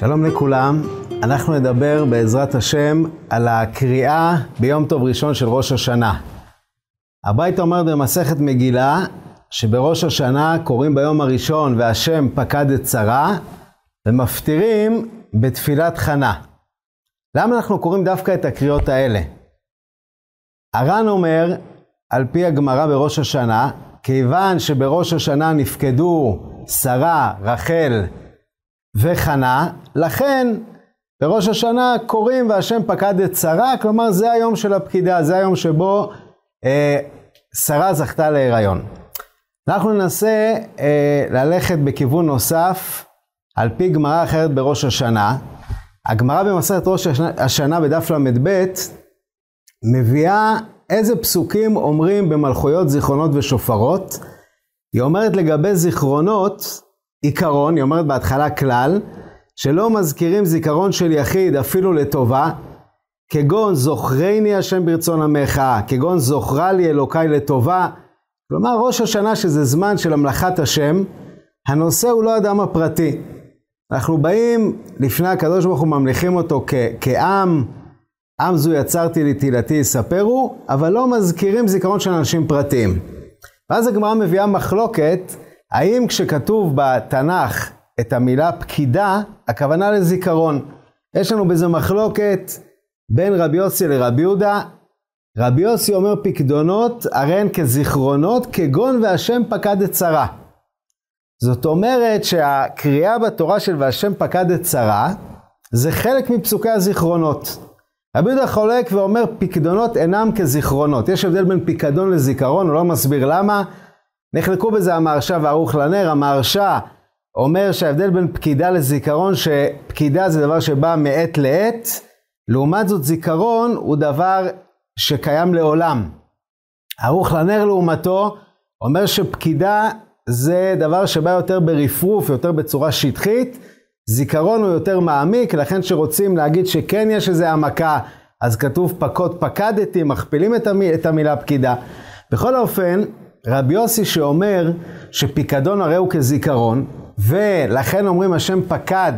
שלום לכולם, אנחנו נדבר בעזרת השם על הקריאה ביום טוב ראשון של ראש השנה. הבית אומר במסכת מגילה שבראש השנה קוראים ביום הראשון והשם פקד את צרה ומפטירים בתפילת חנה. למה אנחנו קוראים דווקא את הקריאות האלה? הר"ן אומר, על פי הגמרא בראש השנה, כיוון שבראש השנה נפקדו שרה, רחל וחנה, לכן בראש השנה קוראים והשם פקד את שרה, כלומר זה היום של הפקידה, זה היום שבו אה, שרה זכתה להיריון. אנחנו ננסה אה, ללכת בכיוון נוסף על פי גמרא אחרת בראש השנה. הגמרא במסכת ראש השנה, בדף ל"ב מביאה איזה פסוקים אומרים במלכויות זיכרונות ושופרות. היא אומרת לגבי זיכרונות, עיקרון, היא אומרת בהתחלה כלל, שלא מזכירים זיכרון של יחיד אפילו לטובה, כגון זוכרני השם ברצון עמך, כגון זוכרה לי אלוקיי לטובה. כלומר, ראש השנה שזה זמן של המלאכת השם, הנושא הוא לא אדם הפרטי. אנחנו באים לפני הקדוש ברוך הוא, ממליכים אותו כ- כעם, עם זו יצרתי לי תהילתי יספרו, אבל לא מזכירים זיכרון של אנשים פרטיים. ואז הגמרא מביאה מחלוקת האם כשכתוב בתנ"ך את המילה פקידה, הכוונה לזיכרון? יש לנו בזה מחלוקת בין רבי יוסי לרבי יהודה. רבי יוסי אומר פקדונות, הרי הן כזיכרונות, כגון והשם פקד את צרה. זאת אומרת שהקריאה בתורה של והשם פקד את צרה, זה חלק מפסוקי הזיכרונות. רבי יהודה חולק ואומר פקדונות אינם כזיכרונות. יש הבדל בין פיקדון לזיכרון, הוא לא מסביר למה. נחלקו בזה המהרשה והערוך לנר. המהרשה אומר שההבדל בין פקידה לזיכרון, שפקידה זה דבר שבא מעת לעת, לעומת זאת זיכרון הוא דבר שקיים לעולם. ערוך לנר לעומתו אומר שפקידה זה דבר שבא יותר ברפרוף, יותר בצורה שטחית. זיכרון הוא יותר מעמיק, לכן כשרוצים להגיד שכן יש איזו העמקה, אז כתוב פקוד פקדתי, מכפילים את, המ... את המילה פקידה. בכל אופן, רבי יוסי שאומר שפיקדון הרי הוא כזיכרון, ולכן אומרים השם פקד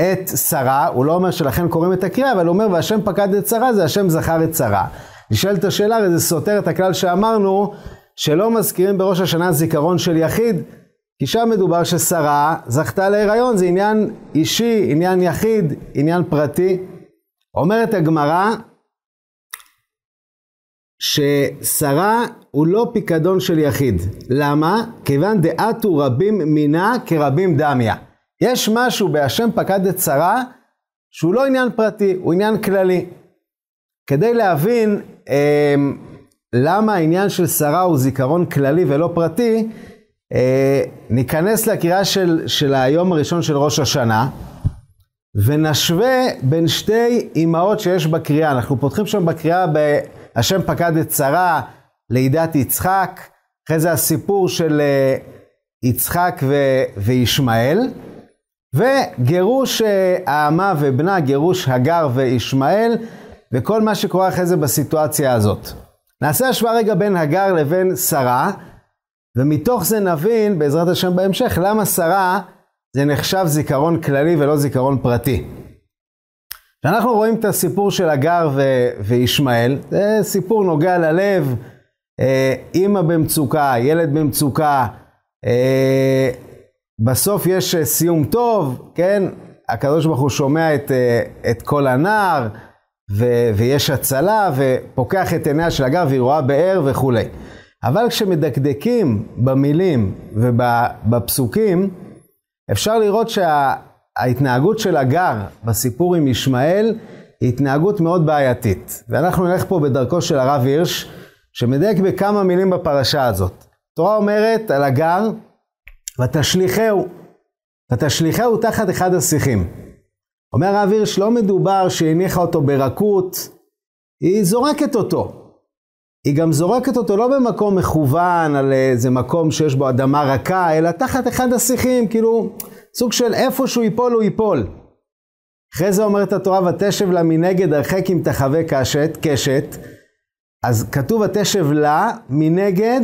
את שרה, הוא לא אומר שלכן קוראים את הקריאה, אבל הוא אומר והשם פקד את שרה זה השם זכר את שרה. נשאלת השאלה, וזה סותר את הכלל שאמרנו, שלא מזכירים בראש השנה זיכרון של יחיד, כי שם מדובר ששרה זכתה להיריון, זה עניין אישי, עניין יחיד, עניין פרטי. אומרת הגמרא, ששרה הוא לא פיקדון של יחיד. למה? כיוון דעתו רבים מינה כרבים דמיה. יש משהו בהשם פקד את שרה שהוא לא עניין פרטי, הוא עניין כללי. כדי להבין אה, למה העניין של שרה הוא זיכרון כללי ולא פרטי, אה, ניכנס לקריאה של, של היום הראשון של ראש השנה, ונשווה בין שתי אימהות שיש בקריאה. אנחנו פותחים שם בקריאה ב... השם פקד את שרה לידת יצחק, אחרי זה הסיפור של אה, יצחק ו- וישמעאל, וגירוש אה, האמה ובנה, גירוש הגר וישמעאל, וכל מה שקורה אחרי זה בסיטואציה הזאת. נעשה השוואה רגע בין הגר לבין שרה, ומתוך זה נבין, בעזרת השם בהמשך, למה שרה זה נחשב זיכרון כללי ולא זיכרון פרטי. כשאנחנו רואים את הסיפור של הגר ו- וישמעאל, זה סיפור נוגע ללב, אה, אימא במצוקה, ילד במצוקה, אה, בסוף יש אה, סיום טוב, כן? הקדוש ברוך הוא שומע את, אה, את כל הנער, ו- ויש הצלה, ופוקח את עיניה של הגר והיא רואה באר וכולי. אבל כשמדקדקים במילים ובפסוקים, אפשר לראות שה... ההתנהגות של הגר בסיפור עם ישמעאל היא התנהגות מאוד בעייתית. ואנחנו נלך פה בדרכו של הרב הירש, שמדייק בכמה מילים בפרשה הזאת. התורה אומרת על הגר, ותשליכהו, ותשליכהו תחת אחד השיחים. אומר הרב הירש, לא מדובר שהניחה אותו ברכות, היא זורקת אותו. היא גם זורקת אותו לא במקום מכוון, על איזה מקום שיש בו אדמה רכה, אלא תחת אחד השיחים, כאילו, סוג של איפה שהוא ייפול הוא ייפול. אחרי זה אומרת התורה, ותשב לה מנגד הרחק אם תחווה קשת, קשת. אז כתוב ותשב לה מנגד,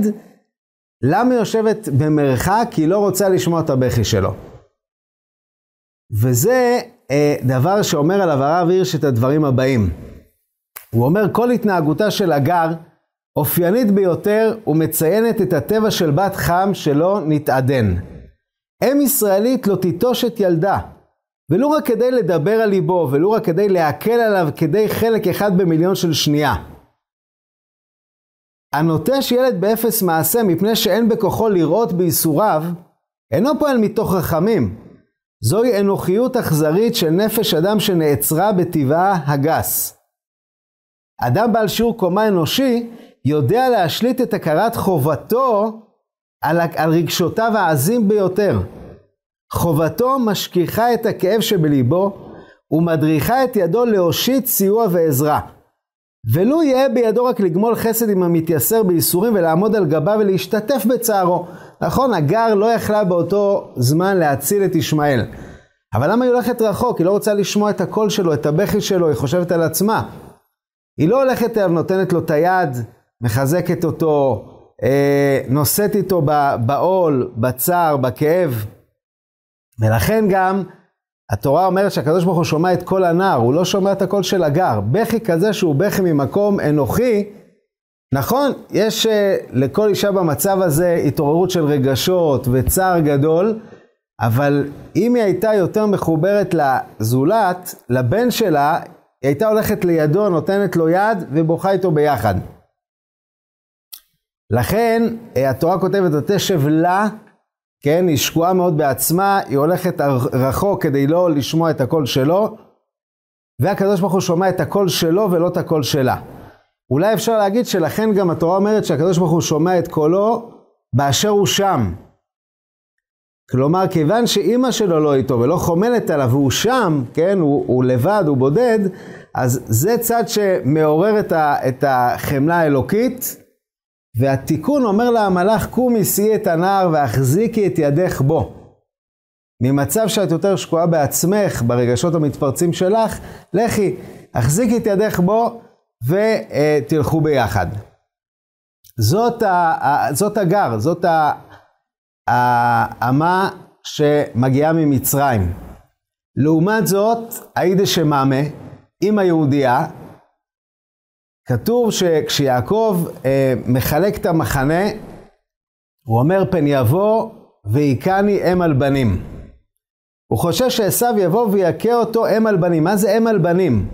למה יושבת במרחק? כי היא לא רוצה לשמוע את הבכי שלו. וזה אה, דבר שאומר עליו הרב הירש את הדברים הבאים. הוא אומר, כל התנהגותה של הגר אופיינית ביותר ומציינת את הטבע של בת חם שלא נתעדן. אם ישראלית לא תיטוש ילדה. ולו רק כדי לדבר על ליבו, ולו רק כדי להקל עליו כדי חלק אחד במיליון של שנייה. הנוטש ילד באפס מעשה מפני שאין בכוחו לראות בייסוריו, אינו פועל מתוך רחמים. זוהי אנוכיות אכזרית של נפש אדם שנעצרה בטבעה הגס. אדם בעל שיעור קומה אנושי יודע להשליט את הכרת חובתו על, על רגשותיו העזים ביותר. חובתו משכיחה את הכאב שבליבו ומדריכה את ידו להושיט סיוע ועזרה. ולו יהא בידו רק לגמול חסד עם המתייסר בייסורים ולעמוד על גבה ולהשתתף בצערו. נכון, הגר לא יכלה באותו זמן להציל את ישמעאל. אבל למה היא הולכת רחוק? היא לא רוצה לשמוע את הקול שלו, את הבכי שלו, היא חושבת על עצמה. היא לא הולכת אליו, נותנת לו את היד, מחזקת אותו, אה, נושאת איתו בעול, בצער, בכאב. ולכן גם התורה אומרת שהקדוש ברוך הוא שומע את קול הנער, הוא לא שומע את הקול של הגר. בכי כזה שהוא בכי ממקום אנוכי, נכון, יש אה, לכל אישה במצב הזה התעוררות של רגשות וצער גדול, אבל אם היא הייתה יותר מחוברת לזולת, לבן שלה, היא הייתה הולכת לידו, נותנת לו יד ובוכה איתו ביחד. לכן אה, התורה כותבת, התשב לה, כן, היא שקועה מאוד בעצמה, היא הולכת רחוק כדי לא לשמוע את הקול שלו, והקדוש ברוך הוא שומע את הקול שלו ולא את הקול שלה. אולי אפשר להגיד שלכן גם התורה אומרת שהקדוש ברוך הוא שומע את קולו באשר הוא שם. כלומר, כיוון שאימא שלו לא איתו ולא חומלת עליו, והוא שם, כן, הוא, הוא לבד, הוא בודד, אז זה צד שמעורר את, ה, את החמלה האלוקית. והתיקון אומר לה המלאך, קומי שאי את הנער והחזיקי את ידך בו. ממצב שאת יותר שקועה בעצמך, ברגשות המתפרצים שלך, לכי, החזיקי את ידך בו ותלכו ביחד. זאת, ה, זאת הגר, זאת האמה שמגיעה ממצרים. לעומת זאת, היידה שמאמה, אימא יהודייה, כתוב שכשיעקב אה, מחלק את המחנה, הוא אומר פן יבוא והיכני אם על בנים. הוא חושש שעשו יבוא ויכה אותו אם על בנים. מה זה אם על בנים?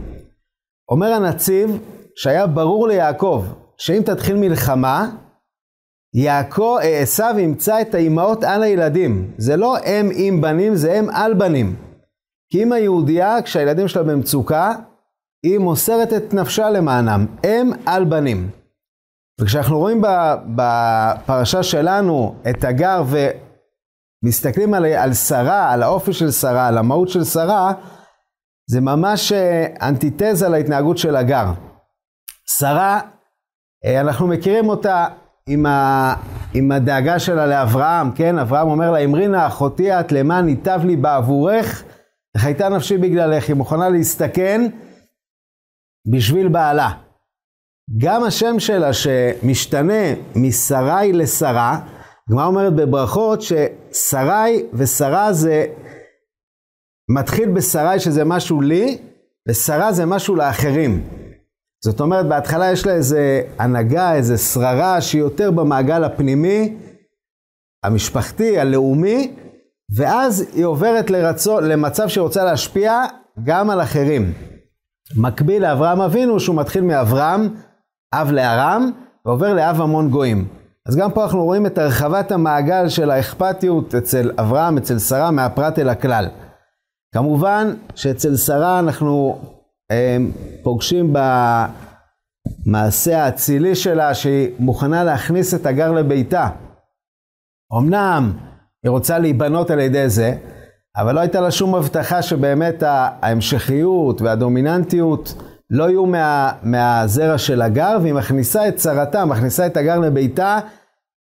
אומר הנציב שהיה ברור ליעקב שאם תתחיל מלחמה, יעקב, אה, עשו ימצא את האימהות על הילדים. זה לא אם עם בנים, זה אם על בנים. כי אם היהודייה, כשהילדים שלה במצוקה, היא מוסרת את נפשה למענם, אם על בנים. וכשאנחנו רואים בפרשה שלנו את הגר ומסתכלים על, על שרה, על האופי של שרה, על המהות של שרה, זה ממש אה, אנטיתזה להתנהגות של הגר. שרה, אה, אנחנו מכירים אותה עם, ה, עם הדאגה שלה לאברהם, כן? אברהם אומר לה, אמרינה אחותי את למען ייטב לי בעבורך, וחייתה נפשי בגללך, היא מוכנה להסתכן. בשביל בעלה. גם השם שלה שמשתנה משרי לשרה, הגמרא אומרת בברכות ששרי ושרה זה מתחיל בשרי שזה משהו לי, ושרה זה משהו לאחרים. זאת אומרת, בהתחלה יש לה איזה הנהגה, איזה שררה, שהיא יותר במעגל הפנימי, המשפחתי, הלאומי, ואז היא עוברת לרצו למצב שהיא רוצה להשפיע גם על אחרים. מקביל לאברהם אבינו שהוא מתחיל מאברהם, אב לארם, ועובר לאב המון גויים. אז גם פה אנחנו רואים את הרחבת המעגל של האכפתיות אצל אברהם, אצל שרה, מהפרט אל הכלל. כמובן שאצל שרה אנחנו אה, פוגשים במעשה האצילי שלה שהיא מוכנה להכניס את הגר לביתה. אמנם היא רוצה להיבנות על ידי זה, אבל לא הייתה לה שום הבטחה שבאמת ההמשכיות והדומיננטיות לא יהיו מה, מהזרע של הגר, והיא מכניסה את צרתה, מכניסה את הגר לביתה,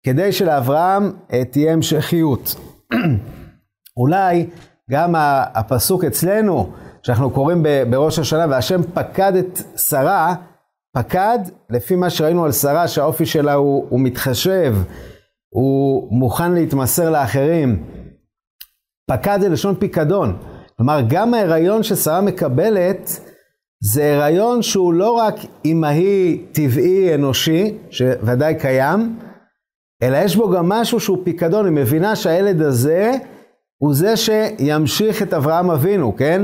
כדי שלאברהם אה, תהיה המשכיות. אולי גם הפסוק אצלנו, שאנחנו קוראים בראש השנה, והשם פקד את שרה, פקד, לפי מה שראינו על שרה, שהאופי שלה הוא, הוא מתחשב, הוא מוכן להתמסר לאחרים. פקד זה לשון פיקדון. כלומר, גם ההיריון ששרה מקבלת, זה הריון שהוא לא רק אמהי טבעי אנושי, שוודאי קיים, אלא יש בו גם משהו שהוא פיקדון, היא מבינה שהילד הזה הוא זה שימשיך את אברהם אבינו, כן?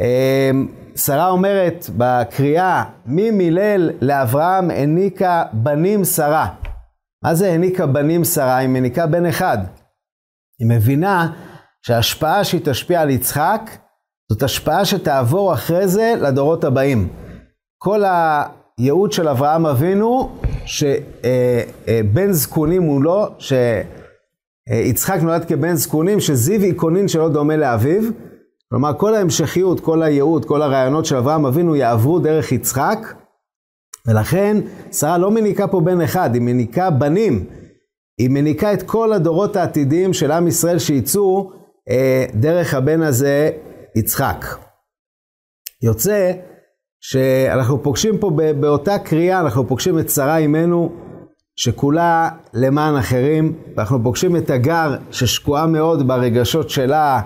אמ, שרה אומרת בקריאה, מי מילל לאברהם העניקה בנים שרה. מה זה העניקה בנים שרה? היא מניקה בן אחד. היא מבינה שההשפעה שהיא תשפיע על יצחק, זאת השפעה שתעבור אחרי זה לדורות הבאים. כל הייעוד של אברהם אבינו, שבן אה, אה, זקונים הוא לא, שיצחק אה, נולד כבן זקונים, שזיו איכונין שלא דומה לאביו. כלומר, כל ההמשכיות, כל הייעוד, כל הרעיונות של אברהם אבינו יעברו דרך יצחק, ולכן שרה לא מניקה פה בן אחד, היא מניקה בנים. היא מניקה את כל הדורות העתידיים של עם ישראל שיצאו אה, דרך הבן הזה יצחק. יוצא שאנחנו פוגשים פה באותה קריאה, אנחנו פוגשים את שרה אימנו, שכולה למען אחרים, ואנחנו פוגשים את הגר ששקועה מאוד ברגשות שלה,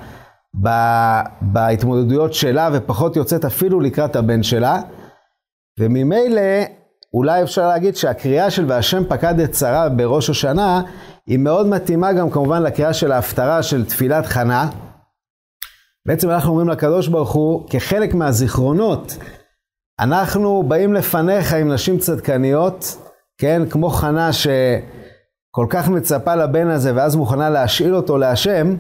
בהתמודדויות שלה, ופחות יוצאת אפילו לקראת הבן שלה. וממילא, אולי אפשר להגיד שהקריאה של והשם פקד את שרה בראש השנה, היא מאוד מתאימה גם כמובן לקריאה של ההפטרה של תפילת חנה. בעצם אנחנו אומרים לקדוש ברוך הוא, כחלק מהזיכרונות, אנחנו באים לפניך עם נשים צדקניות, כן, כמו חנה שכל כך מצפה לבן הזה ואז מוכנה להשאיל אותו להשם,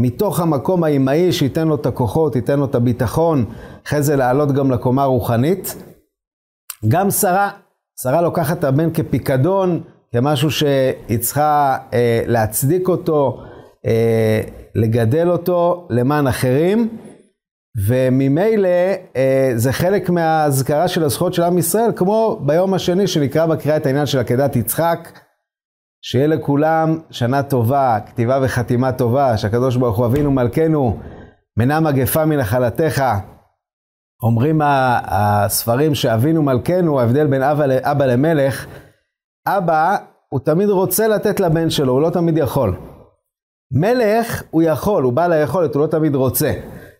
מתוך המקום האימהי שייתן לו את הכוחות, ייתן לו את הביטחון, אחרי זה לעלות גם לקומה הרוחנית. גם שרה, שרה לוקחת את הבן כפיקדון, כמשהו שהיא צריכה אה, להצדיק אותו, אה, לגדל אותו למען אחרים, וממילא אה, זה חלק מהאזכרה של הזכויות של עם ישראל, כמו ביום השני שנקרא בקריאה את העניין של עקדת יצחק, שיהיה לכולם שנה טובה, כתיבה וחתימה טובה, שהקדוש ברוך הוא אבינו מלכנו, מנע מגפה מנחלתך. אומרים הספרים שאבינו מלכנו, ההבדל בין אבא, אבא למלך, אבא, הוא תמיד רוצה לתת לבן שלו, הוא לא תמיד יכול. מלך, הוא יכול, הוא בעל היכולת, הוא לא תמיד רוצה.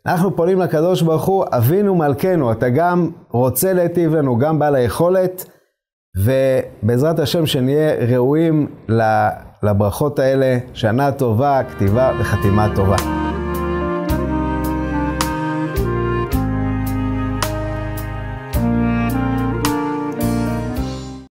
אנחנו פונים לקדוש ברוך הוא, אבינו מלכנו, אתה גם רוצה להיטיב לנו, גם בעל היכולת, ובעזרת השם שנהיה ראויים לברכות האלה, שנה טובה, כתיבה וחתימה טובה.